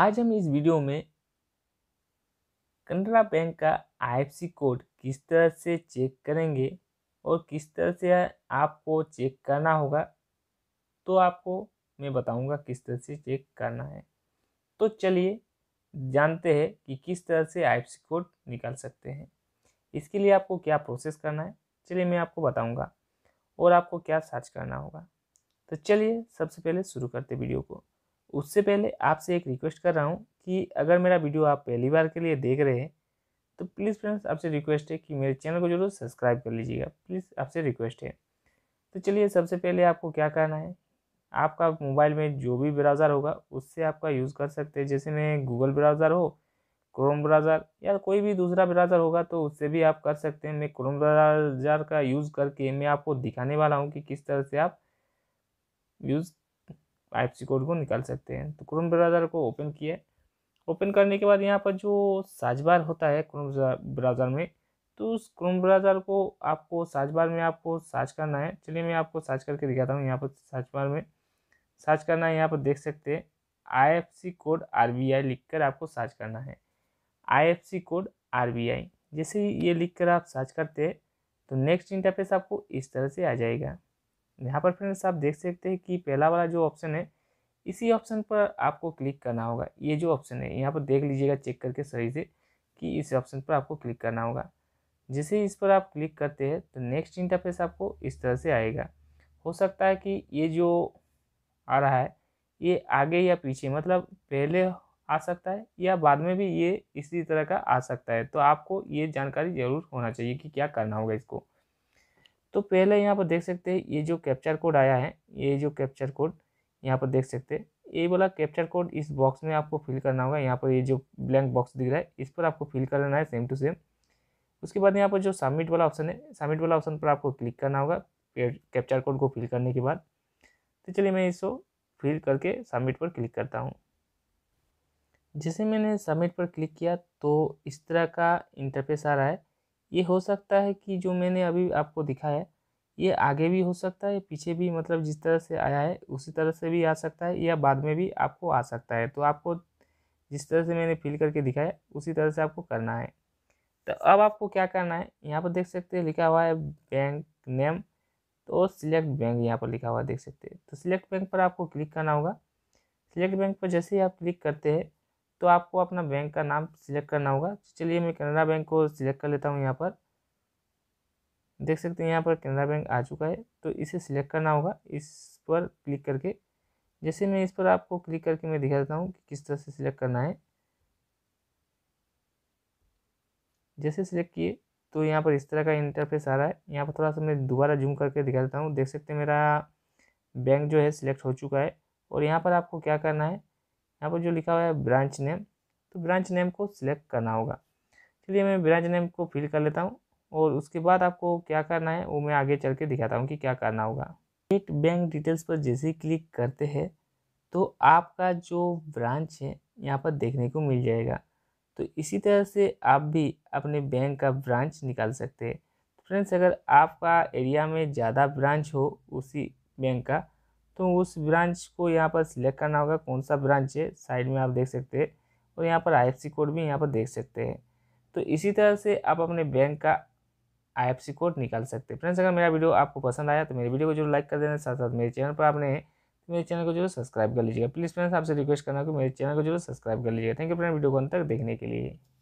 आज हम इस वीडियो में कनरा बैंक का आईएफसी कोड किस तरह से चेक करेंगे और किस तरह से आपको चेक करना होगा तो आपको मैं बताऊंगा किस तरह से चेक करना है तो चलिए जानते हैं कि किस तरह से आईएफसी कोड निकाल सकते हैं इसके लिए आपको क्या प्रोसेस करना है चलिए मैं आपको बताऊंगा और आपको क्या सर्च करना होगा तो चलिए सबसे पहले शुरू करते वीडियो को उससे पहले आपसे एक रिक्वेस्ट कर रहा हूँ कि अगर मेरा वीडियो आप पहली बार के लिए देख रहे हैं तो प्लीज़ फ्रेंड्स आपसे रिक्वेस्ट है कि मेरे चैनल को जरूर सब्सक्राइब कर लीजिएगा प्लीज़ आपसे रिक्वेस्ट है तो चलिए सबसे पहले आपको क्या करना है आपका मोबाइल में जो भी ब्राउज़र होगा उससे आपका यूज़ कर सकते हैं जैसे में गूगल ब्राउज़र हो क्रोम ब्राउज़र या कोई भी दूसरा ब्राउज़र होगा तो उससे भी आप कर सकते हैं मैं क्रोम ब्राउज़र का यूज़ करके मैं आपको दिखाने वाला हूँ कि किस तरह से आप यूज़ आई कोड को निकाल सकते हैं तो क्रोम ब्राउज़र को ओपन किया ओपन करने के बाद यहाँ पर जो साजबार बार होता है क्रोम ब्राउज़र में तो उस क्रोम ब्राउज़र को आपको साजबार बार में आपको सर्च करना है चलिए मैं आपको सर्च करके दिखाता हूँ यहाँ पर सर्च बार में सर्च करना है यहाँ पर देख सकते हैं आई कोड आर लिख कर आपको सर्च करना है आई कोड आर जैसे ये लिख कर आप सर्च करते हैं तो नेक्स्ट इंटरफेस आपको इस तरह से आ जाएगा यहाँ पर फ्रेंड्स आप देख सकते हैं कि पहला वाला जो ऑप्शन है इसी ऑप्शन पर आपको क्लिक करना होगा ये जो ऑप्शन है यहाँ पर देख लीजिएगा चेक करके सही से कि इस ऑप्शन पर आपको क्लिक करना होगा जैसे इस पर आप क्लिक करते हैं तो नेक्स्ट इंटरफेस आपको इस तरह से आएगा हो सकता है कि ये जो आ रहा है ये आगे या पीछे मतलब पहले आ सकता है या बाद में भी ये इसी तरह का आ सकता है तो आपको ये जानकारी ज़रूर होना चाहिए कि क्या करना होगा इसको तो पहले यहाँ पर देख सकते हैं ये जो कैप्चर कोड आया है ये जो कैप्चर कोड यहाँ पर देख सकते हैं ये वाला कैप्चर कोड इस बॉक्स में आपको फिल करना होगा यहाँ पर ये जो ब्लैंक बॉक्स दिख रहा है इस पर आपको फिल करना है सेम टू सेम उसके बाद यहाँ पर जो सबमिट वाला ऑप्शन है सबमिट वाला ऑप्शन पर आपको क्लिक करना होगा कैप्चर कोड को फिल करने के बाद तो चलिए मैं इसको फिल करके सबमिट पर क्लिक करता हूँ जैसे मैंने सबमिट पर क्लिक किया तो इस तरह का इंटरफेस आ रहा है ये हो सकता है कि जो मैंने अभी आपको दिखाया है ये आगे भी हो सकता है पीछे भी मतलब जिस तरह से आया है उसी तरह से भी आ सकता है या बाद में भी आपको आ सकता है तो आपको जिस तरह से मैंने फिल करके दिखाया उसी तरह से आपको करना है तो अब आपको क्या करना है यहाँ पर देख सकते हैं लिखा हुआ है बैंक नेम तो सिलेक्ट बैंक यहाँ पर लिखा हुआ देख सकते हैं तो सिलेक्ट बैंक पर आपको क्लिक करना होगा सिलेक्ट बैंक पर जैसे ही आप क्लिक करते हैं तो आपको अपना बैंक का नाम सिलेक्ट करना होगा चलिए मैं कैनरा बैंक को सिलेक्ट कर लेता हूँ यहाँ पर देख सकते हैं यहाँ पर केनरा बैंक आ चुका है तो इसे सिलेक्ट करना होगा इस पर क्लिक करके जैसे मैं इस पर आपको क्लिक करके मैं दिखा देता हूँ कि किस तरह से सिलेक्ट करना है जैसे सिलेक्ट किए तो यहाँ पर इस तरह का इंटरफेस आ रहा है यहाँ पर थोड़ा सा मैं दोबारा जूम करके दिखा देता हूँ देख सकते हैं मेरा बैंक जो है सिलेक्ट हो चुका है और यहाँ पर आपको क्या करना है यहाँ पर जो लिखा हुआ है ब्रांच नेम तो ब्रांच नेम को सिलेक्ट करना होगा चलिए मैं ब्रांच नेम को फिल कर लेता हूँ और उसके बाद आपको क्या करना है वो मैं आगे चल के दिखाता हूँ कि क्या करना होगा एक बैंक डिटेल्स पर जैसे क्लिक करते हैं तो आपका जो ब्रांच है यहाँ पर देखने को मिल जाएगा तो इसी तरह से आप भी अपने बैंक का ब्रांच निकाल सकते हैं फ्रेंड्स अगर आपका एरिया में ज़्यादा ब्रांच हो उसी बैंक का तो उस ब्रांच को यहाँ पर सिलेक्ट करना होगा कौन सा ब्रांच है साइड में आप देख सकते हैं और यहाँ पर आई कोड भी यहाँ पर देख सकते हैं तो इसी तरह से आप अपने बैंक का आई कोड निकाल सकते हैं फ्रेंड्स अगर मेरा वीडियो आपको पसंद आया तो मेरे वीडियो को जरूर लाइक कर देना साथ साथ मेरे चैनल पर आपने तो मेरे चैनल को जरूर सब्सक्राइब कर लीजिएगा प्लीज़ फ्रेंड्स आपसे रिक्वेस्ट करना कि मेरे चैनल को जरूर सब्सक्राइब कर लीजिएगा थैंक यू फ्रेंड वीडियो को अंतर देखने के लिए